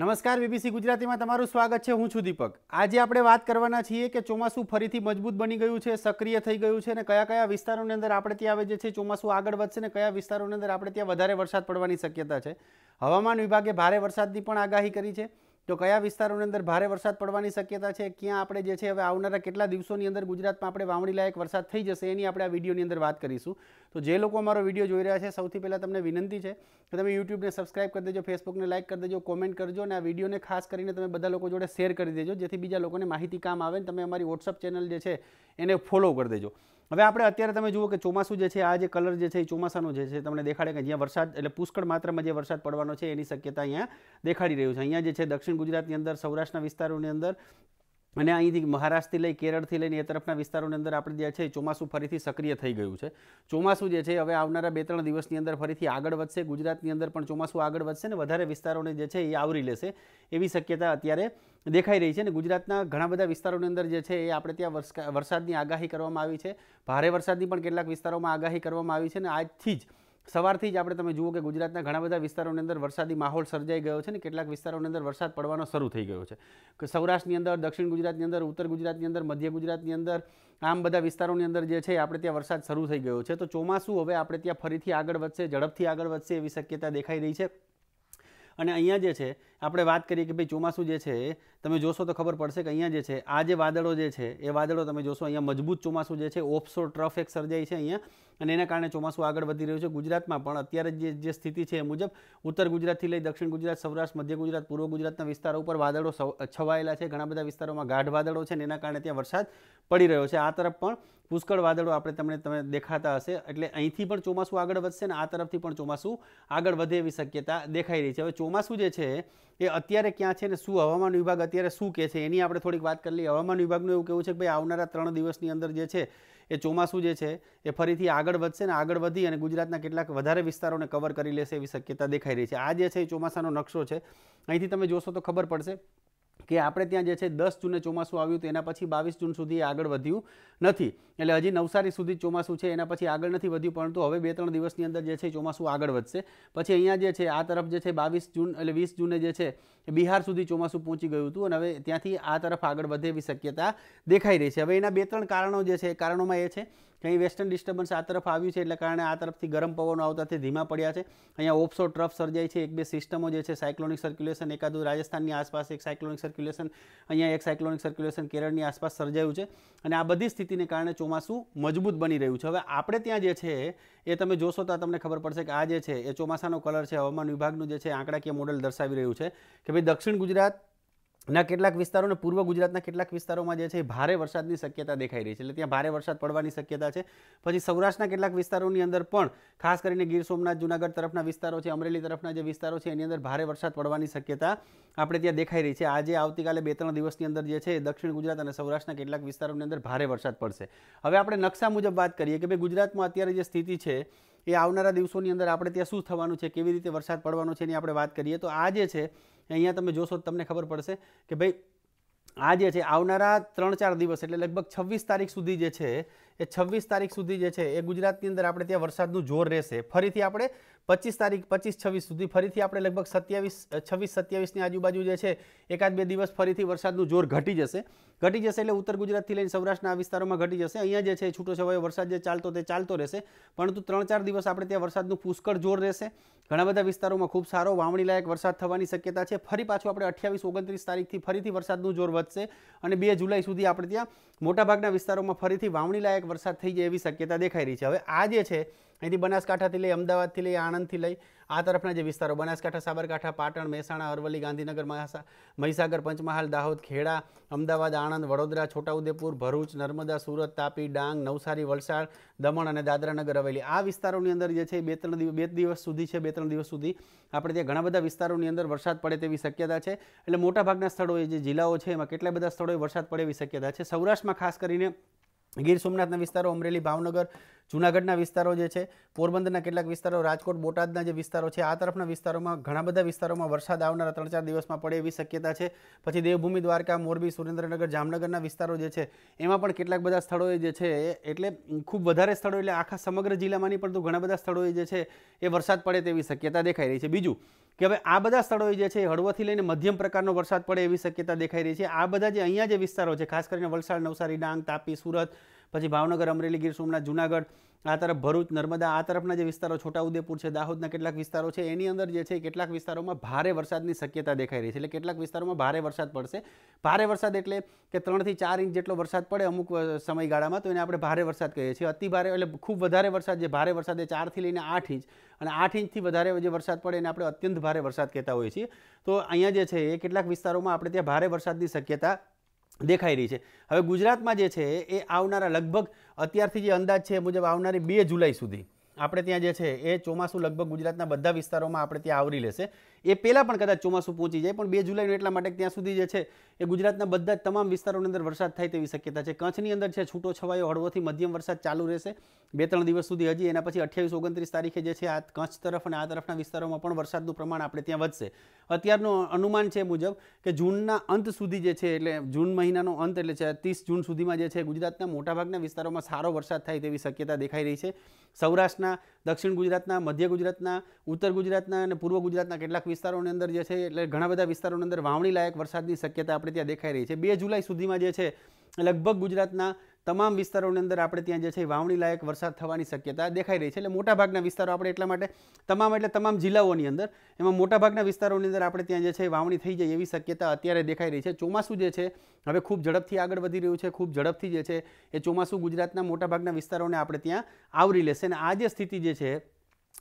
નમસ્કાર બીબીસી ગુજરાતીમાં તમારું સ્વાગત છે હું છું દીપક આજે આપણે વાત કરવાના છીએ કે ચોમાસું ફરીથી મજબૂત બની ગયું છે સક્રિય થઈ ગયું છે અને કયા કયા વિસ્તારોની અંદર આપણે ત્યાં આવે જે છે ચોમાસું આગળ વધશે ને કયા વિસ્તારોની અંદર આપણે ત્યાં વધારે વરસાદ પડવાની શક્યતા છે હવામાન વિભાગે ભારે વરસાદની પણ આગાહી કરી છે તો કયા વિસ્તારોની અંદર ભારે વરસાદ પડવાની શક્યતા છે ક્યાં આપણે જે છે હવે આવનારા કેટલા દિવસોની અંદર ગુજરાતમાં આપણે વાવણી લાયક વરસાદ થઈ જશે એની આપણે આ વિડીયોની અંદર વાત કરીશું તો જે લોકો અમારો વિડીયો જોઈ રહ્યા છે સૌથી પહેલાં તમને વિનંતી છે કે તમે યુટ્યુબને સબસ્ક્રાઇબ કરી દેજો ફેસબુકને લાઇક કરી દેજો કોમેન્ટ કરજો અને આ વિડીયોને ખાસ કરીને તમે બધા લોકો જોડે શેર કરી દેજો જેથી બીજા લોકોને માહિતી કામ આવે અને તમે અમારી વોટ્સઅપ ચેનલ જે છે એને ફોલો કરી દેજો હવે આપણે અત્યારે તમે જુઓ કે ચોમાસું જે છે આ જે કલર જે છે એ ચોમાસાનો જે છે તમને દેખાડે કે જ્યાં વરસાદ એટલે પુષ્કળ માત્રામાં જે વરસાદ પડવાનો છે એની શક્યતા અહીંયા દેખાડી રહ્યું છે અહીંયા જે છે દક્ષિણ ગુજરાતની અંદર સૌરાષ્ટ્રના વિસ્તારોની અંદર અને અહીંથી મહારાષ્ટ્રથી લઈ કેરળથી લઈને એ તરફના વિસ્તારોની અંદર આપણે જે છે ચોમાસું ફરીથી સક્રિય થઈ ગયું છે ચોમાસું જે છે હવે આવનારા બે ત્રણ દિવસની અંદર ફરીથી આગળ વધશે ગુજરાતની અંદર પણ ચોમાસું આગળ વધશે ને વધારે વિસ્તારોને જે છે એ આવરી લેશે એવી શક્યતા અત્યારે દેખાઈ રહી છે અને ગુજરાતના ઘણા બધા વિસ્તારોની અંદર જે છે એ આપણે ત્યાં વરસાદની આગાહી કરવામાં આવી છે ભારે વરસાદની પણ કેટલાક વિસ્તારોમાં આગાહી કરવામાં આવી છે અને આજથી જ સવારથી જ આપણે તમે જુઓ કે ગુજરાતના ઘણા બધા વિસ્તારોની અંદર વરસાદી માહોલ સર્જાઈ ગયો છે ને કેટલાક વિસ્તારોની અંદર વરસાદ પડવાનો શરૂ થઈ ગયો છે કે સૌરાષ્ટ્રની અંદર દક્ષિણ ગુજરાતની અંદર ઉત્તર ગુજરાતની અંદર મધ્ય ગુજરાતની અંદર આમ બધા વિસ્તારોની અંદર જે છે આપણે ત્યાં વરસાદ શરૂ થઈ ગયો છે તો ચોમાસું હવે આપણે ત્યાં ફરીથી આગળ વધશે ઝડપથી આગળ વધશે એવી શક્યતા દેખાઈ રહી છે અને અહીંયા જે છે આપણે વાત કરીએ કે ભાઈ ચોમાસું જે છે તમે જોશો તો ખબર પડશે કે અહીંયા જે છે આ જે વાદળો જે છે એ વાદળો તમે જોશો અહીંયા મજબૂત ચોમાસું જે છે ઓફશોર ટ્રફ એક સર્જાય છે અહીંયા અને એના કારણે ચોમાસું આગળ વધી રહ્યું છે ગુજરાતમાં પણ અત્યારે જે જે સ્થિતિ છે એ મુજબ ઉત્તર ગુજરાતથી લઈ દક્ષિણ ગુજરાત સૌરાષ્ટ્ર મધ્ય ગુજરાત પૂર્વ ગુજરાતના વિસ્તારો ઉપર વાદળો છવાયેલા છે ઘણા બધા વિસ્તારોમાં ગાઢ વાદળો છે અને એના કારણે ત્યાં વરસાદ પડી રહ્યો છે આ તરફ પણ પુષ્કળ વાદળો આપણે તમને તમે દેખાતા હશે એટલે અહીંથી પણ ચોમાસું આગળ વધશે ને આ તરફથી પણ ચોમાસું આગળ વધે એવી શક્યતા દેખાઈ રહી છે હવે ચોમાસું જે છે એ અત્યારે ક્યાં છે ને શું હવામાન વિભાગ અત્યારે શું કહે છે એની આપણે થોડીક વાત કરી લઈએ હવામાન વિભાગનું એવું કહેવું છે કે ભાઈ આવનારા ત્રણ દિવસની અંદર જે છે એ ચોમાસું જે છે એ ફરીથી આગળ વધશે ને આગળ વધી અને ગુજરાતના કેટલાક વધારે વિસ્તારોને કવર કરી લેશે એવી શક્યતા દેખાઈ રહી છે આ જે છે એ ચોમાસાનો નકશો છે અહીંથી તમે જોશો તો ખબર પડશે કે આપણે ત્યાં જે છે દસ જૂને ચોમાસું આવ્યું તો એના પછી બાવીસ જૂન સુધી આગળ વધ્યું નથી એટલે હજી નવસારી સુધી ચોમાસું છે એના પછી આગળ નથી વધ્યું પરંતુ હવે બે ત્રણ દિવસની અંદર જે છે ચોમાસું આગળ વધશે પછી અહીંયા જે છે આ તરફ જે છે બાવીસ જૂન એટલે વીસ જૂને જે છે બિહાર સુધી ચોમાસું પહોંચી ગયું હતું અને હવે ત્યાંથી આ તરફ આગળ વધે એવી શક્યતા દેખાઈ રહી છે હવે એના બે ત્રણ કારણો જે છે કારણોમાં એ છે કંઈ વેસ્ટર્ન ડિસ્ટર્બન્સ આ તરફ આવ્યું છે એટલે કારણે આ તરફથી ગરમ પવનો આવતાથી ધીમા પડ્યા છે અહીંયા ઓપ્સો ટ્રફ સર્જાય છે એક બે સિસ્ટમો જે છે સાયક્લોનિક સર્ક્યુલેશન એકાદું રાજસ્થાનની આસપાસ એક સાયક્લોનિક સર્ક્યુલેશન અહીંયા એક સાયક્લોનિક સર્ક્યુલેશન કેરળની આસપાસ સર્જાયું છે અને આ બધી સ્થિતિને કારણે ચોમાસું મજબૂત બની રહ્યું છે હવે આપણે ત્યાં જે છે એ તમે જોશો તો તમને ખબર પડશે કે આ જે છે એ ચોમાસાનો કલર છે હવામાન વિભાગનું જે છે આંકડાકીય મોડેલ દર્શાવી રહ્યું છે કે ભાઈ દક્ષિણ ગુજરાત ના કેટલાક વિસ્તારો અને પૂર્વ ગુજરાતના કેટલાક વિસ્તારોમાં જે છે ભારે વરસાદની શક્યતા દેખાઈ રહી છે એટલે ત્યાં ભારે વરસાદ પડવાની શક્યતા છે પછી સૌરાષ્ટ્રના કેટલાક વિસ્તારોની અંદર પણ ખાસ કરીને ગીર સોમનાથ જુનાગઢ તરફના વિસ્તારો છે અમરેલી તરફના જે વિસ્તારો છે એની અંદર ભારે વરસાદ પડવાની શક્યતા આપણે ત્યાં દેખાઈ રહી છે આજે આવતીકાલે બે ત્રણ દિવસની અંદર જે છે દક્ષિણ ગુજરાત અને સૌરાષ્ટ્રના કેટલાક વિસ્તારોની અંદર ભારે વરસાદ પડશે હવે આપણે નકશા મુજબ વાત કરીએ કે ભાઈ ગુજરાતમાં અત્યારે જે સ્થિતિ છે એ આવનારા દિવસોની અંદર આપણે ત્યાં શું થવાનું છે કેવી રીતે વરસાદ પડવાનો છે એની આપણે વાત કરીએ તો આજે છે અહીંયા તમે જોશો તમને ખબર પડશે કે ભાઈ આ જે છે આવનારા ત્રણ ચાર દિવસ એટલે લગભગ છવ્વીસ તારીખ સુધી જે છે એ છવ્વીસ તારીખ સુધી જે છે એ ગુજરાતની અંદર આપણે ત્યાં વરસાદનું જોર રહેશે ફરીથી આપણે પચીસ તારીખ પચીસ છવ્વીસ સુધી ફરીથી આપણે લગભગ સત્યાવીસ છવ્વીસ સત્યાવીસની આજુબાજુ જે છે એકાદ બે દિવસ ફરીથી વરસાદનું જોર ઘટી જશે ઘટી જશે એટલે ઉત્તર ગુજરાતથી લઈને સૌરાષ્ટ્રના આ વિસ્તારોમાં ઘટી જશે અહીંયા જે છે છૂટોછવાયો વરસાદ જે ચાલતો તે ચાલતો રહેશે પરંતુ ત્રણ ચાર દિવસ આપણે ત્યાં વરસાદનું પુષ્કળ જોર રહેશે ઘણા બધા વિસ્તારોમાં ખૂબ સારો વાવણીલાયક વરસાદ થવાની શક્યતા છે ફરી પાછું આપણે અઠ્યાવીસ ઓગણત્રીસ તારીખથી ફરીથી વરસાદનું જોર વધશે અને બે જુલાઈ સુધી આપણે ત્યાં મોટાભાગના વિસ્તારોમાં ફરીથી વાવણીલાયક વરસાદ થઈ જાય એવી શક્યતા દેખાઈ રહી છે હવે આ જે છે અહીંથી બનાસકાંઠાથી લઈ અમદાવાદથી લઈ આણંદથી લઈ આ તરફના જે વિસ્તારો બનાસકાંઠા સાબરકાંઠા પાટણ મહેસાણા અરવલ્લી ગાંધીનગર મહીસાગર પંચમહાલ દાહોદ ખેડા અમદાવાદ આણંદ વડોદરા છોટાઉદેપુર ભરૂચ નર્મદા સુરત તાપી ડાંગ નવસારી વલસાડ દમણ અને દાદરાનગર હવેલી આ વિસ્તારોની અંદર જે છે બે ત્રણ દિવસ બે દિવસ સુધી છે બે ત્રણ દિવસ સુધી આપણે ત્યાં ઘણા બધા વિસ્તારોની અંદર વરસાદ પડે તેવી શક્યતા છે એટલે મોટાભાગના સ્થળોએ જે જિલ્લાઓ છે એમાં કેટલા બધા સ્થળોએ વરસાદ પડે એવી શક્યતા છે સૌરાષ્ટ્રમાં ખાસ કરીને ગીર સોમનાથના વિસ્તારો અમરેલી ભાવનગર જૂનાગઢના વિસ્તારો જે છે પોરબંદરના કેટલાક વિસ્તારો રાજકોટ બોટાદના જે વિસ્તારો છે આ તરફના વિસ્તારોમાં ઘણા બધા વિસ્તારોમાં વરસાદ આવનારા ત્રણ ચાર દિવસમાં પડે એવી શક્યતા છે પછી દેવભૂમિ દ્વારકા મોરબી સુરેન્દ્રનગર જામનગરના વિસ્તારો જે છે એમાં પણ કેટલાક બધા સ્થળોએ જે છે એટલે ખૂબ વધારે સ્થળો એટલે આખા સમગ્ર જિલ્લામાંની પણ તો ઘણા બધા સ્થળોએ જે છે એ વરસાદ પડે તેવી શક્યતા દેખાઈ રહી છે બીજું કે હવે આ બધા સ્થળોએ જે છે હળવોથી લઈને મધ્યમ પ્રકારનો વરસાદ પડે એવી શક્યતા દેખાઈ રહી છે આ બધા જે અહીંયા જે વિસ્તારો છે ખાસ કરીને વલસાડ નવસારી ડાંગ તાપી સુરત પછી ભાવનગર અમરેલી ગીર સોમનાથ જુનાગઢ આ તરફ ભરૂચ નર્મદા આ તરફના જે વિસ્તારો છોટાઉદેપુર છે દાહોદના કેટલાક વિસ્તારો છે એની અંદર જે છે કેટલાક વિસ્તારોમાં ભારે વરસાદની શક્યતા દેખાઈ રહી છે એટલે કેટલાક વિસ્તારોમાં ભારે વરસાદ પડશે ભારે વરસાદ એટલે કે ત્રણથી ચાર ઇંચ જેટલો વરસાદ પડે અમુક સમયગાળામાં તો એને આપણે ભારે વરસાદ કહીએ છીએ અતિ ભારે એટલે ખૂબ વધારે વરસાદ જે ભારે વરસાદ એ ચારથી લઈને આઠ ઇંચ અને આઠ ઇંચથી વધારે જે વરસાદ પડે એને આપણે અત્યંત ભારે વરસાદ કહેતા હોઈએ છીએ તો અહીંયા જે છે એ કેટલાક વિસ્તારોમાં આપણે ત્યાં ભારે વરસાદની શક્યતા દેખાઈ રહી છે હવે ગુજરાતમાં જે છે એ આવનારા લગભગ અત્યારથી જે અંદાજ છે એ મુજબ આવનારી બે જુલાઈ સુધી આપણે ત્યાં જે છે એ ચોમાસું લગભગ ગુજરાતના બધા વિસ્તારોમાં આપણે ત્યાં આવરી લેશે એ પહેલાં પણ કદાચ ચોમાસું પહોંચી જાય પણ બે જુલાઈનું એટલા માટે ત્યાં સુધી જે છે એ ગુજરાતના બધા જ તમામ વિસ્તારોની અંદર વરસાદ થાય તેવી શક્યતા છે કચ્છની અંદર છે છૂટો છવાયો હળવોથી મધ્યમ વરસાદ ચાલુ રહેશે બે ત્રણ દિવસ સુધી હજી એના પછી અઠ્યાવીસ ઓગણત્રીસ તારીખે જે છે આ કચ્છ તરફ અને આ તરફના વિસ્તારોમાં પણ વરસાદનું પ્રમાણ આપણે ત્યાં વધશે અત્યારનું અનુમાન છે મુજબ કે જૂનના અંત સુધી જે છે એટલે જૂન મહિનાનો અંત એટલે છે ત્રીસ જૂન સુધીમાં જે છે ગુજરાતના મોટાભાગના વિસ્તારોમાં સારો વરસાદ થાય તેવી શક્યતા દેખાઈ રહી છે સૌરાષ્ટ્રના દક્ષિણ ગુજરાતના મધ્ય ગુજરાતના ઉત્તર ગુજરાતના અને પૂર્વ ગુજરાતના કેટલાક વિસ્તારોની અંદર જે છે એટલે ઘણા બધા વિસ્તારોની અંદર વાવણી લાયક વરસાદની શક્યતા આપણે ત્યાં દેખાઈ રહી છે બે જુલાઈ સુધીમાં જે છે લગભગ ગુજરાતના તમામ વિસ્તારોની અંદર આપણે ત્યાં જે છે વાવણી લાયક વરસાદ થવાની શક્યતા દેખાઈ રહી છે એટલે મોટાભાગના વિસ્તારો આપણે એટલા માટે તમામ એટલે તમામ જિલ્લાઓની અંદર એમાં મોટાભાગના વિસ્તારોની અંદર આપણે ત્યાં જે છે વાવણી થઈ જાય એવી શક્યતા અત્યારે દેખાઈ રહી છે ચોમાસું જે છે હવે ખૂબ ઝડપથી આગળ વધી રહ્યું છે ખૂબ ઝડપથી જે છે એ ચોમાસું ગુજરાતના મોટાભાગના વિસ્તારોને આપણે ત્યાં આવરી લેશે અને આ જે સ્થિતિ જે છે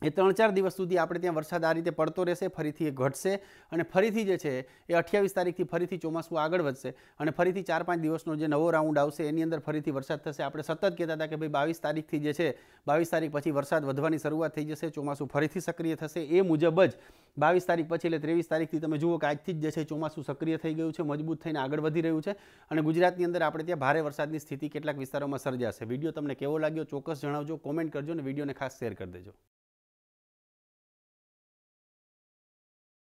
એ ત્રણ ચાર દિવસ સુધી આપણે ત્યાં વરસાદ આ રીતે પડતો રહેશે ફરીથી એ ઘટશે અને ફરીથી જે છે એ અઠ્યાવીસ તારીખથી ફરીથી ચોમાસું આગળ વધશે અને ફરીથી ચાર પાંચ દિવસનો જે નવો રાઉન્ડ આવશે એની અંદર ફરીથી વરસાદ થશે આપણે સતત કહેતા હતા કે ભાઈ બાવીસ તારીખથી જે છે બાવીસ તારીખ પછી વરસાદ વધવાની શરૂઆત થઈ જશે ચોમાસું ફરીથી સક્રિય થશે એ મુજબ જ બાવીસ તારીખ પછી એટલે ત્રેવીસ તારીખથી તમે જુઓ કે આજથી જ જે છે ચોમાસું સક્રિય થઈ ગયું છે મજબૂત થઈને આગળ વધી રહ્યું છે અને ગુજરાતની અંદર આપણે ત્યાં ભારે વરસાદની સ્થિતિ કેટલાક વિસ્તારોમાં સર્જાશે વિડીયો તમને કેવો લાગ્યો ચોક્કસ જણાવજો કોમેન્ટ કરજો અને વિડીયોને ખાસ શેર કરી દેજો